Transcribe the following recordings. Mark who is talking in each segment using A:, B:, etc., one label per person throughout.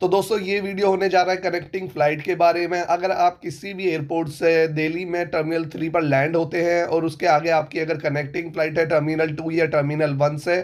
A: तो दोस्तों ये वीडियो होने जा रहा है कनेक्टिंग फ़्लाइट के बारे में अगर आप किसी भी एयरपोर्ट से दिल्ली में टर्मिनल थ्री पर लैंड होते हैं और उसके आगे आपकी अगर कनेक्टिंग फ़्लाइट है टर्मिनल टू या टर्मिनल वन से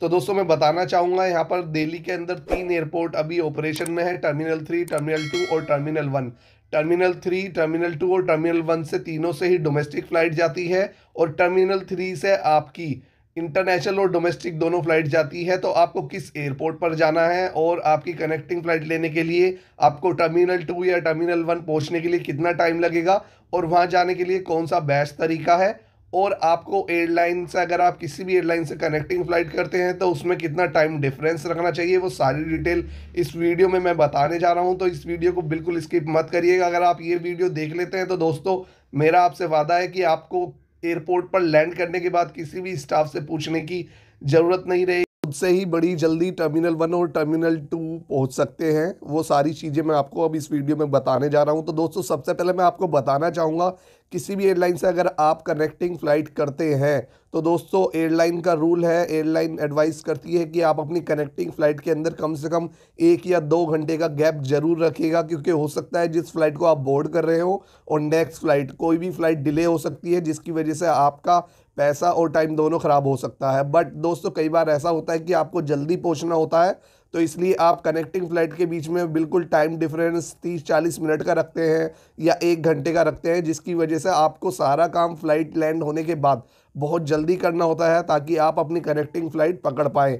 A: तो दोस्तों मैं बताना चाहूँगा यहाँ पर दिल्ली के अंदर तीन एयरपोर्ट अभी ऑपरेशन में है टर्मिनल थ्री टर्मिनल टू और terminal one terminal three terminal two और टर्मिनल वन से तीनों से ही डोमेस्टिक फ़्लाइट जाती है और टर्मिनल थ्री से आपकी इंटरनेशनल और डोमेस्टिक दोनों फ्लाइट जाती है तो आपको किस एयरपोर्ट पर जाना है और आपकी कनेक्टिंग फ़्लाइट लेने के लिए आपको टर्मिनल टू या टर्मिनल वन पहुंचने के लिए कितना टाइम लगेगा और वहां जाने के लिए कौन सा बेस्ट तरीका है और आपको एयरलाइन से अगर आप किसी भी एयरलाइन से कनेक्टिंग फ़्लाइट करते हैं तो उसमें कितना टाइम डिफरेंस रखना चाहिए वो सारी डिटेल इस वीडियो में मैं बताने जा रहा हूं तो इस वीडियो को बिल्कुल स्किप मत करिएगा अगर आप ये वीडियो देख लेते हैं तो दोस्तों मेरा आपसे वादा है कि आपको एयरपोर्ट पर लैंड करने के बाद किसी भी स्टाफ से पूछने की ज़रूरत नहीं रहेगी से ही बड़ी जल्दी टर्मिनल वन और टर्मिनल टू पहुंच सकते हैं वो सारी चीज़ें मैं आपको अब इस वीडियो में बताने जा रहा हूं तो दोस्तों सबसे पहले मैं आपको बताना चाहूँगा किसी भी एयरलाइन से अगर आप कनेक्टिंग फ़्लाइट करते हैं तो दोस्तों एयरलाइन का रूल है एयरलाइन एडवाइस करती है कि आप अपनी कनेक्टिंग फ़्लाइट के अंदर कम से कम एक या दो घंटे का गैप जरूर रखिएगा क्योंकि हो सकता है जिस फ़्लाइट को आप बोर्ड कर रहे हो और नेक्स्ट फ़्लाइट कोई भी फ़्लाइट डिले हो सकती है जिसकी वजह से आपका पैसा और टाइम दोनों ख़राब हो सकता है बट दोस्तों कई बार ऐसा होता है कि आपको जल्दी पहुंचना होता है तो इसलिए आप कनेक्टिंग फ़्लाइट के बीच में बिल्कुल टाइम डिफरेंस तीस चालीस मिनट का रखते हैं या एक घंटे का रखते हैं जिसकी वजह से आपको सारा काम फ़्लाइट लैंड होने के बाद बहुत जल्दी करना होता है ताकि आप अपनी कनेक्टिंग फ़्लाइट पकड़ पाएँ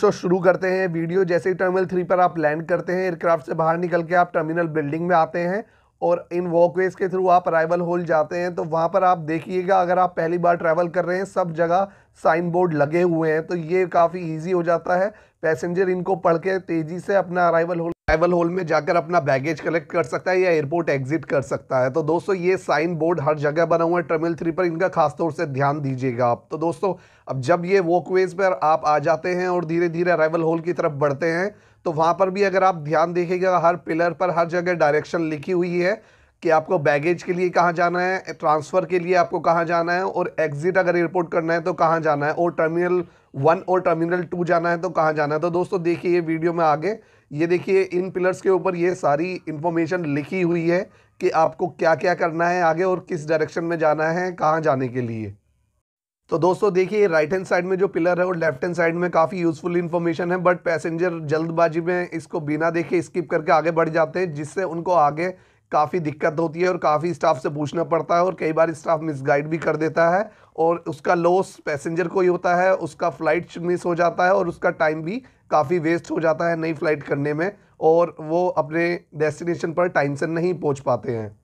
A: सो so, शुरू करते हैं वीडियो जैसे ही टर्मिनल थ्री पर आप लैंड करते हैं एयरक्राफ्ट से बाहर निकल के आप टर्मिनल बिल्डिंग में आते हैं और इन वॉकवेज के थ्रू आप अराइवल होल जाते हैं तो वहाँ पर आप देखिएगा अगर आप पहली बार ट्रैवल कर रहे हैं सब जगह साइन बोर्ड लगे हुए हैं तो ये काफ़ी इजी हो जाता है पैसेंजर इनको पढ़ के तेज़ी से अपना अराइवल होल अराइवल होल में जाकर अपना बैगेज कलेक्ट कर सकता है या एयरपोर्ट एग्जिट कर सकता है तो दोस्तों ये साइन बोर्ड हर जगह बना हुआ है टर्मिनल थ्री पर इनका खासतौर से ध्यान दीजिएगा आप तो दोस्तों अब जब ये वॉकवेज पर आप आ जाते हैं और धीरे धीरे अराइवल होल की तरफ बढ़ते हैं तो वहाँ पर भी अगर आप ध्यान देखिएगा हर पिलर पर हर जगह डायरेक्शन लिखी हुई है कि आपको बैगेज के लिए कहाँ जाना है ट्रांसफ़र के लिए आपको कहाँ जाना है और एग्ज़िट अगर एयरपोर्ट करना है तो कहाँ जाना है और टर्मिनल वन और टर्मिनल टू जाना है तो कहाँ जाना है तो दोस्तों देखिए ये वीडियो में आगे ये देखिए इन पिलर्स के ऊपर ये सारी इन्फॉर्मेशन लिखी हुई है कि आपको क्या क्या करना है आगे और किस डायरेक्शन में जाना है कहाँ जाने के लिए तो दोस्तों देखिए राइट हैंड साइड में जो पिलर है और लेफ्ट हैंड साइड में काफ़ी यूजफुल इन्फॉर्मेशन है बट पैसेंजर जल्दबाजी में इसको बिना देखे स्किप करके आगे बढ़ जाते हैं जिससे उनको आगे काफ़ी दिक्कत होती है और काफ़ी स्टाफ से पूछना पड़ता है और कई बार स्टाफ मिसगाइड भी कर देता है और उसका लॉस पैसेंजर को ही होता है उसका फ़्लाइट मिस हो जाता है और उसका टाइम भी काफ़ी वेस्ट हो जाता है नई फ़्लाइट करने में और वो अपने डेस्टिनेशन पर टाइम से नहीं पहुँच पाते हैं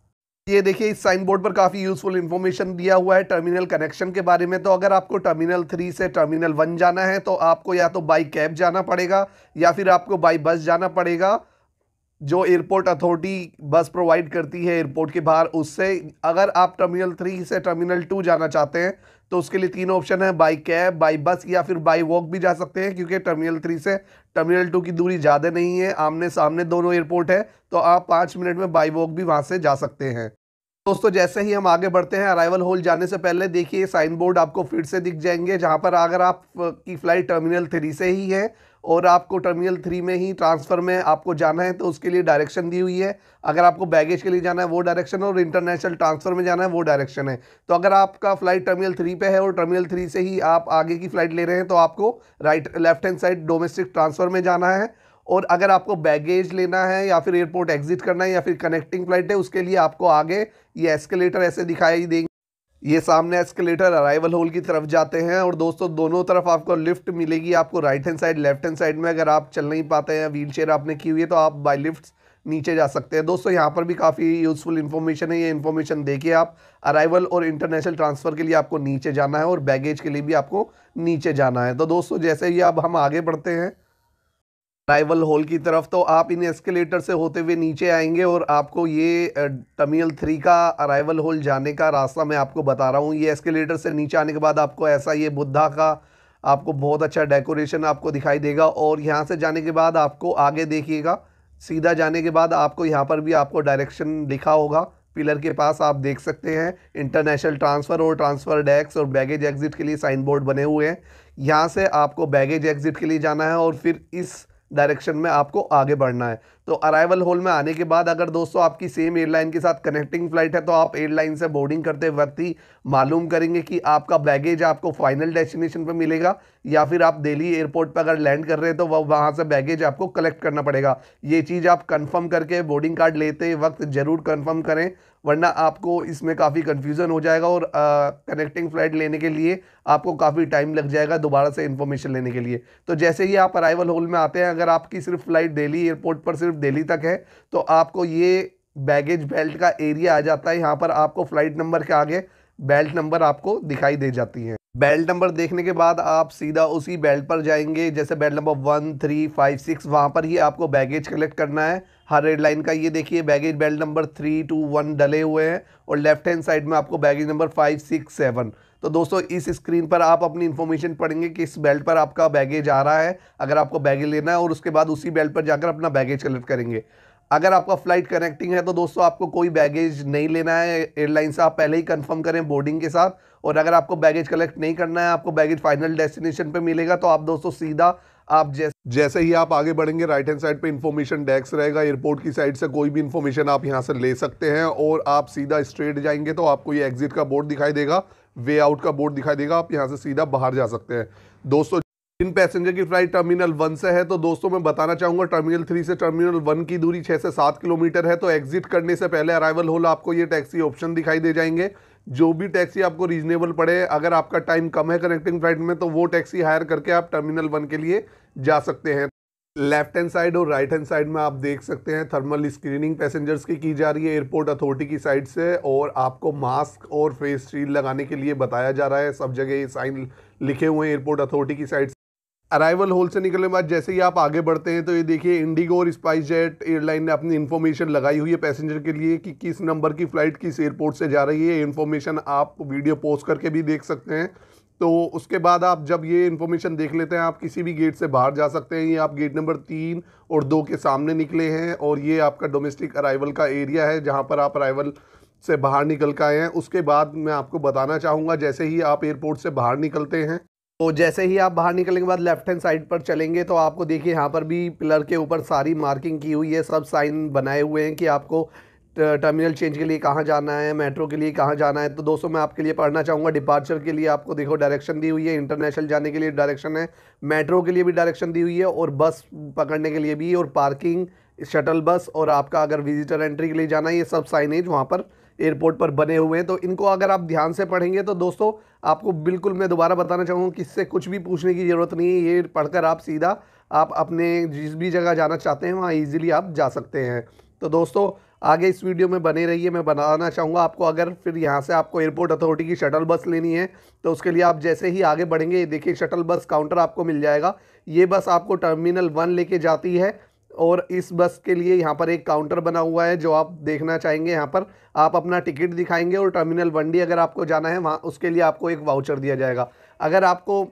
A: ये देखिए इस साइन बोर्ड पर काफ़ी यूजफुल इन्फॉर्मेशन दिया हुआ है टर्मिनल कनेक्शन के बारे में तो अगर आपको टर्मिनल थ्री से टर्मिनल वन जाना है तो आपको या तो बाई कैब जाना पड़ेगा या फिर आपको बाई बस जाना पड़ेगा जो एयरपोर्ट अथॉरिटी बस प्रोवाइड करती है एयरपोर्ट के बाहर उससे अगर आप टर्मिनल थ्री से टर्मिनल टू जाना चाहते हैं तो उसके लिए तीन ऑप्शन है बाई कैब बाई बस या फिर बाई वॉक भी जा सकते हैं क्योंकि टर्मिनल थ्री से टर्मिनल टू की दूरी ज़्यादा नहीं है आमने सामने दोनों एयरपोर्ट है तो आप पाँच मिनट में बाई वॉक भी वहाँ से जा सकते हैं दोस्तों जैसे ही हम आगे बढ़ते हैं अराइवल हॉल जाने से पहले देखिए साइन बोर्ड आपको फिर से दिख जाएंगे जहाँ पर अगर आप की फ़्लाइट टर्मिनल थ्री से ही है और आपको टर्मिनल थ्री में ही ट्रांसफ़र में आपको जाना है तो उसके लिए डायरेक्शन दी हुई है अगर आपको बैगेज के लिए जाना है वो डायरेक्शन और इंटरनेशनल ट्रांसफ़र में जाना है वो डायरेक्शन है तो अगर आपका फ़्लाइट टर्मिनल थ्री पे है और टर्मिनल थ्री से ही आप आगे की फ़्लाइट ले रहे हैं तो आपको right left hand side domestic transfer में जाना है और अगर आपको बैगेज लेना है या फिर एयरपोर्ट एग्जिट करना है या फिर कनेक्टिंग फ़्लाइट है उसके लिए आपको आगे ये एस्केलेटर ऐसे दिखाई देंगे ये सामने एस्केलेटर अराइवल होल की तरफ जाते हैं और दोस्तों दोनों तरफ आपको लिफ्ट मिलेगी आपको right hand side left hand side में अगर आप चल नहीं पाते हैं व्हील चेयर आपने की हुई है तो आप बाई लिफ्ट नीचे जा सकते हैं दोस्तों यहाँ पर भी काफ़ी यूज़फुल इन्फॉर्मेशन है ये इन्फॉर्मेशन देखिए आप अराइवल और इंटरनेशनल ट्रांसफ़र के लिए आपको नीचे जाना है और बैगेज के लिए भी आपको नीचे जाना है तो दोस्तों जैसे ही अब हम आगे बढ़ते हैं अराइवल हॉल की तरफ तो आप इन एस्केलेटर से होते हुए नीचे आएंगे और आपको ये टमियल थ्री का अराइवल हॉल जाने का रास्ता मैं आपको बता रहा हूँ ये एस्केलेटर से नीचे आने के बाद आपको ऐसा ये बुद्धा का आपको बहुत अच्छा डेकोरेशन आपको दिखाई देगा और यहाँ से जाने के बाद आपको आगे देखिएगा सीधा जाने के बाद आपको यहाँ पर भी आपको डायरेक्शन लिखा होगा पिलर के पास आप देख सकते हैं इंटरनेशनल ट्रांसफ़र और ट्रांसफ़र डेस्क और बैगेज एग्ज़िट के लिए साइन बोर्ड बने हुए हैं यहाँ से आपको बैगेज एग्ज़िट के लिए जाना है और फिर इस डायरेक्शन में आपको आगे बढ़ना है तो अराइवल होल में आने के बाद अगर दोस्तों आपकी सेम एयरलाइन के साथ कनेक्टिंग फ्लाइट है तो आप एयरलाइन से बोर्डिंग करते वक्त ही मालूम करेंगे कि आपका बैगेज आपको फाइनल डेस्टिनेशन पर मिलेगा या फिर आप दिल्ली एयरपोर्ट पर अगर लैंड कर रहे हैं तो वह वहाँ से बैगेज आपको कलेक्ट करना पड़ेगा ये चीज़ आप कन्फर्म करके बोर्डिंग कार्ड लेते वक्त ज़रूर कन्फर्म करें वरना आपको इसमें काफ़ी कन्फ्यूज़न हो जाएगा और कनेक्टिंग फ़्लाइट लेने के लिए आपको काफ़ी टाइम लग जाएगा दोबारा से इन्फॉर्मेशन लेने के लिए तो जैसे ही आप अराइवल होल में आते हैं अगर आपकी सिर्फ फ़्लाइट दिल्ली एयरपोर्ट पर सिर्फ दिल्ली तक है तो आपको ये बैगेज बेल्ट का एरिया आ जाता है यहाँ पर आपको फ्लाइट नंबर के आगे बेल्ट नंबर आपको दिखाई दे जाती है बेल्ट नंबर देखने के बाद आप सीधा उसी बेल्ट पर जाएंगे जैसे belt number one three five six वहाँ पर ही आपको बैगेज कलेक्ट करना है हर एयरलाइन का ये देखिए baggage belt number three two one डले हुए हैं और लेफ्ट हैंड साइड में आपको baggage number five six seven तो दोस्तों इस स्क्रीन पर आप अपनी इन्फॉर्मेशन पढ़ेंगे कि इस बेल्ट पर आपका बैगेज आ रहा है अगर आपको बैगेज लेना है और उसके बाद उसी बेल्ट पर जाकर अपना बैगेज कलेक्ट करेंगे अगर आपका फ़्लाइट कनेक्टिंग है तो दोस्तों आपको कोई बैगेज नहीं लेना है एयरलाइन से आप पहले ही कंफर्म करें बोर्डिंग के साथ और अगर आपको बैगेज कलेक्ट नहीं करना है आपको बैगेज फाइनल डेस्टिनेशन पे मिलेगा तो आप दोस्तों सीधा आप जैसे जैसे ही आप आगे बढ़ेंगे राइट हैंड साइड पे इन्फॉर्मेशन डेस्क रहेगा एयरपोर्ट की साइड से कोई भी इन्फॉर्मेशन आप यहाँ से ले सकते हैं और आप सीधा स्ट्रेट जाएंगे तो आपको ये एग्जिट का बोर्ड दिखाई देगा वे आउट का बोर्ड दिखाई देगा आप यहाँ से सीधा बाहर जा सकते हैं दोस्तों इन पैसेंजर की फ्लाइट टर्मिनल वन से है तो दोस्तों मैं बताना चाहूंगा टर्मिनल थ्री से टर्मिनल वन की दूरी छह से सात किलोमीटर है तो एग्जिट करने से पहले अराइवल होल आपको ये टैक्सी ऑप्शन दिखाई दे जाएंगे जो भी टैक्सी आपको रीजनेबल पड़े अगर आपका टाइम कम है कनेक्टिंग फ्लाइट में तो वो टैक्सी हायर करके आप टर्मिनल वन के लिए जा सकते हैं लेफ्ट हैंड साइड और राइट हैंड साइड में आप देख सकते हैं थर्मल स्क्रीनिंग पैसेंजर्स की की जा रही है एयरपोर्ट अथॉरिटी की साइड से और आपको मास्क और फेस शील्ड लगाने के लिए बताया जा रहा है सब जगह ये साइन लिखे हुए हैं एयरपोर्ट अथॉरिटी की साइड से अराइवल होल से निकलने के बाद जैसे ही आप आगे बढ़ते हैं तो ये देखिए इंडिगो और स्पाइस जेट एयरलाइन ने अपनी इन्फॉर्मेशन लगाई हुई है पैसेंजर के लिए कि किस नंबर की फ़्लाइट किस एयरपोर्ट से जा रही है इन्फॉर्मेशन आप वीडियो पोस्ट करके भी देख सकते हैं तो उसके बाद आप जब ये इन्फॉर्मेशन देख लेते हैं आप किसी भी गेट से बाहर जा सकते हैं ये आप गेट नंबर तीन और दो के सामने निकले हैं और ये आपका डोमेस्टिक अराइवल का एरिया है जहाँ पर आप अराइवल से बाहर निकल के आए हैं उसके बाद मैं आपको बताना चाहूँगा जैसे ही आप एयरपोर्ट से बाहर निकलते हैं तो जैसे ही आप बाहर निकलने के बाद लेफ्ट हैंड साइड पर चलेंगे तो आपको देखिए यहाँ पर भी पिलर के ऊपर सारी मार्किंग की हुई है सब साइन बनाए हुए हैं कि आपको टर्मिनल चेंज के लिए कहाँ जाना है मेट्रो के लिए कहाँ जाना है तो दोस्तों मैं आपके लिए पढ़ना चाहूँगा डिपार्चर के लिए आपको देखो डायरेक्शन दी हुई है इंटरनेशनल जाने के लिए डायरेक्शन है मेट्रो के लिए भी डायरेक्शन दी हुई है और बस पकड़ने के लिए भी और पार्किंग शटल बस और आपका अगर विजिटर एंट्री के लिए जाना है ये सब साइनेज वहाँ पर एयरपोर्ट पर बने हुए हैं तो इनको अगर आप ध्यान से पढ़ेंगे तो दोस्तों आपको बिल्कुल मैं दोबारा बताना चाहूँगा किससे कुछ भी पूछने की ज़रूरत नहीं है ये पढ़कर आप सीधा आप अपने जिस भी जगह जाना चाहते हैं वहाँ ईजिली आप जा सकते हैं तो दोस्तों आगे इस वीडियो में बने रहिए मैं बनाना चाहूँगा आपको अगर फिर यहाँ से आपको एयरपोर्ट अथॉरिटी की शटल बस लेनी है तो उसके लिए आप जैसे ही आगे बढ़ेंगे देखिए शटल बस काउंटर आपको मिल जाएगा ये बस आपको टर्मिनल वन लेके जाती है और इस बस के लिए यहाँ पर एक काउंटर बना हुआ है जो आप देखना चाहेंगे यहाँ पर आप अपना टिकट दिखाएंगे और टर्मिनल वन डी अगर आपको जाना है वहाँ उसके लिए आपको एक वाउचर दिया जाएगा अगर आपको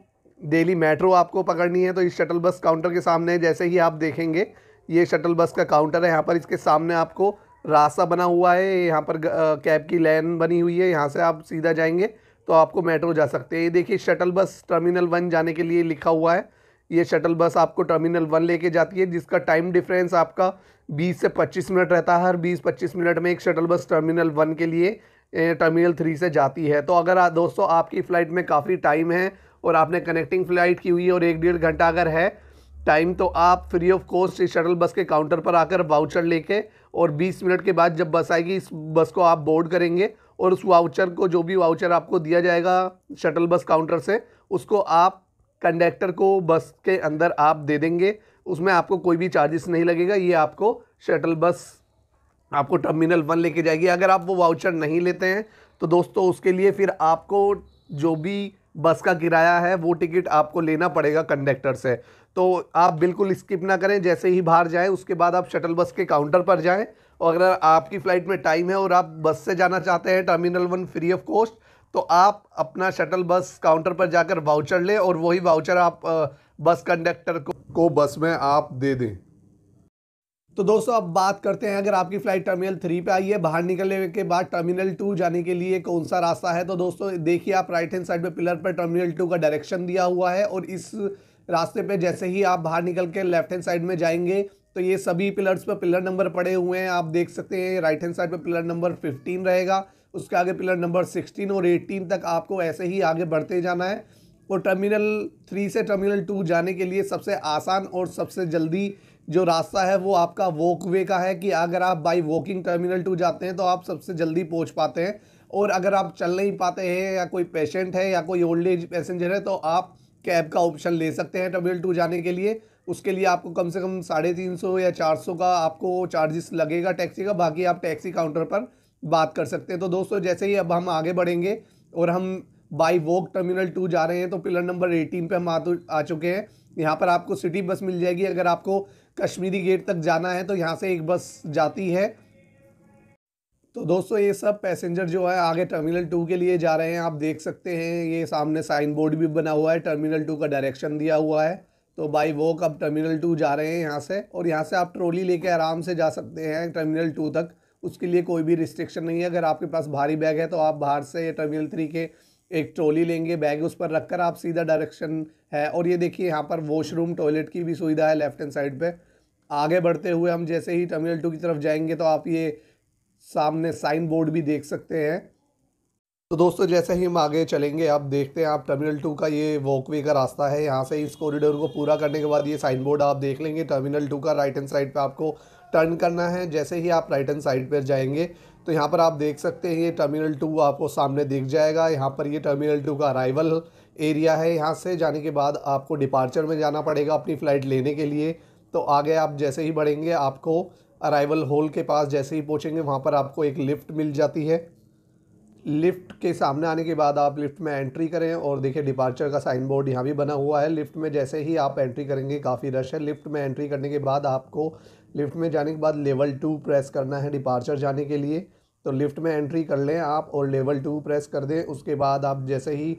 A: डेली मेट्रो आपको पकड़नी है तो इस शटल बस काउंटर के सामने जैसे ही आप देखेंगे ये शटल बस का काउंटर है यहाँ पर इसके सामने आपको रास्ता बना हुआ है यहाँ पर कैब की लाइन बनी हुई है यहाँ से आप सीधा जाएंगे तो आपको मेट्रो जा सकते हैं ये देखिए शटल बस टर्मिनल वन जाने के लिए लिखा हुआ है ये शटल बस आपको टर्मिनल वन लेके जाती है जिसका टाइम डिफरेंस आपका 20 से 25 मिनट रहता है हर 20-25 मिनट में एक शटल बस टर्मिनल वन के लिए टर्मिनल थ्री से जाती है तो अगर दोस्तों आपकी फ़्लाइट में काफ़ी टाइम है और आपने कनेक्टिंग फ़्लाइट की हुई है और एक डेढ़ घंटा अगर है टाइम तो आप फ्री ऑफ कॉस्ट इस शटल बस के काउंटर पर आकर वाउचर लेके और 20 मिनट के बाद जब बस आएगी इस बस को आप बोर्ड करेंगे और उस वाउचर को जो भी वाउचर आपको दिया जाएगा शटल बस काउंटर से उसको आप कंडक्टर को बस के अंदर आप दे देंगे उसमें आपको कोई भी चार्जेस नहीं लगेगा ये आपको शटल बस आपको टर्मिनल वन लेके जाएगी अगर आप वो वाउचर नहीं लेते हैं तो दोस्तों उसके लिए फिर आपको जो भी बस का किराया है वो टिकट आपको लेना पड़ेगा कंडक्टर से तो आप बिल्कुल स्किप ना करें जैसे ही बाहर जाएं उसके बाद आप शटल बस के काउंटर पर जाएं और अगर आपकी फ़्लाइट में टाइम है और आप बस से जाना चाहते हैं terminal one free of cost तो आप अपना शटल बस काउंटर पर जाकर वाउचर लें और वही वाउचर आप बस कंडक्टर को, को बस में आप दे दें तो दोस्तों अब बात करते हैं अगर आपकी फ़्लाइट टर्मिनल थ्री पे आई है बाहर निकलने के बाद टर्मिनल टू जाने के लिए कौन सा रास्ता है तो दोस्तों देखिए आप राइट हैंड साइड पे पिलर पर टर्मिनल टू का डायरेक्शन दिया हुआ है और इस रास्ते पे जैसे ही आप बाहर निकल के लेफ्ट हैंड साइड में जाएंगे तो ये सभी पिलर्स पर पिलर नंबर पड़े हुए हैं आप देख सकते हैं राइट हैंड साइड पर पिलर नंबर फिफ्टीन रहेगा उसके आगे पिलर नंबर सिक्सटीन और एटीन तक आपको ऐसे ही आगे बढ़ते जाना है और टर्मिनल थ्री से टर्मिनल टू जाने के लिए सबसे आसान और सबसे जल्दी जो रास्ता है वो आपका वॉक वे का है कि अगर आप बाई वॉकिंग टर्मिनल टू जाते हैं तो आप सबसे जल्दी पहुँच पाते हैं और अगर आप चल नहीं पाते हैं या कोई पेशेंट है या कोई ओल्ड एज पैसेंजर है तो आप कैब का ऑप्शन ले सकते हैं टर्मिनल टू जाने के लिए उसके लिए आपको कम से कम साढ़े तीन सौ या चार सौ का आपको चार्जेस लगेगा टैक्सी का बाकी आप टैक्सी काउंटर पर बात कर सकते हैं तो दोस्तों जैसे ही अब हम आगे बढ़ेंगे और हम बाई वॉक टर्मिनल टू जा रहे हैं तो पिलर नंबर एटीन पर हम तो, आ चुके हैं यहाँ पर आपको सिटी बस मिल जाएगी अगर आपको कश्मीरी गेट तक जाना है तो यहाँ से एक बस जाती है तो दोस्तों ये सब पैसेंजर जो है आगे टर्मिनल टू के लिए जा रहे हैं आप देख सकते हैं ये सामने साइन बोर्ड भी बना हुआ है टर्मिनल टू का डायरेक्शन दिया हुआ है तो बाई वॉक अब टर्मिनल टू जा रहे हैं यहाँ से और यहाँ से आप ट्रॉली लेके आराम से जा सकते हैं टर्मिनल टू तक उसके लिए कोई भी रिस्ट्रिक्शन नहीं है अगर आपके पास भारी बैग है तो आप बाहर से टर्मिनल थ्री के एक ट्रॉली लेंगे बैग उस पर रखकर आप सीधा डायरेक्शन है और ये देखिए यहाँ पर वॉशरूम टॉयलेट की भी सुविधा है लेफ्ट हैंड साइड पे आगे बढ़ते हुए हम जैसे ही टर्मिनल टू की तरफ जाएंगे तो आप ये सामने साइन बोर्ड भी देख सकते हैं तो दोस्तों जैसे ही हम आगे चलेंगे आप देखते हैं आप टर्मिनल टू का ये वॉकवे का रास्ता है यहाँ से इस कॉरिडोर को पूरा करने के बाद ये साइन बोर्ड आप देख लेंगे टर्मिनल टू का राइट हैंड साइड पर आपको टर्न करना है जैसे ही आप राइट हैंड साइड पर जाएंगे तो यहाँ पर आप देख सकते हैं ये टर्मिनल टू आपको सामने दिख जाएगा यहाँ पर ये टर्मिनल टू का अराइवल एरिया है यहाँ से जाने के बाद आपको डिपार्चर में जाना पड़ेगा अपनी फ़्लाइट लेने के लिए तो आगे आप जैसे ही बढ़ेंगे आपको अराइवल हॉल के पास जैसे ही पहुँचेंगे वहाँ पर आपको एक लिफ़्ट मिल जाती है लिफ्ट के सामने आने के बाद आप लिफ्ट में एंट्री करें और देखिए डिपार्चर का साइन बोर्ड यहाँ भी बना हुआ है लिफ्ट में जैसे ही आप एंट्री करेंगे काफ़ी रश है लिफ्ट में एंट्री करने के बाद आपको लिफ्ट में जाने के बाद लेवल टू प्रेस करना है डिपार्चर जाने के लिए तो लिफ्ट में एंट्री कर लें आप और लेवल टू प्रेस कर दें उसके बाद आप जैसे ही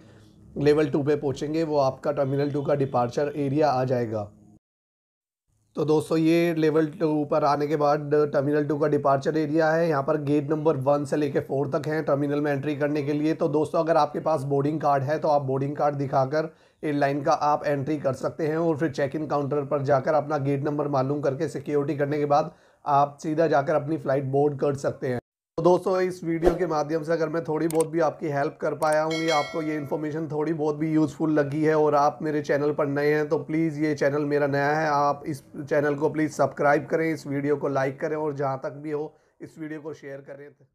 A: लेवल टू पे पहुँचेंगे वो आपका टर्मिनल टू का डिपार्चर एरिया आ जाएगा तो दोस्तों ये लेवल टू ऊपर आने के बाद टर्मिनल टू का डिपार्चर एरिया है यहाँ पर गेट नंबर वन से लेके फोर तक हैं टर्मिनल में एंट्री करने के लिए तो दोस्तों अगर आपके पास बोर्डिंग कार्ड है तो आप बोर्डिंग कार्ड दिखाकर एयरलाइन का आप एंट्री कर सकते हैं और फिर चेक इन काउंटर पर जाकर अपना गेट नंबर मालूम करके सिक्योरिटी करने के बाद आप सीधा जाकर अपनी फ़्लाइट बोर्ड कर सकते हैं तो दोस्तों इस वीडियो के माध्यम से अगर मैं थोड़ी बहुत भी आपकी हेल्प कर पाया हूँ या आपको ये इन्फॉर्मेशन थोड़ी बहुत भी यूज़फुल लगी है और आप मेरे चैनल पर नए हैं तो प्लीज़ ये चैनल मेरा नया है आप इस चैनल को प्लीज़ सब्सक्राइब करें इस वीडियो को लाइक करें और जहाँ तक भी हो इस वीडियो को शेयर करें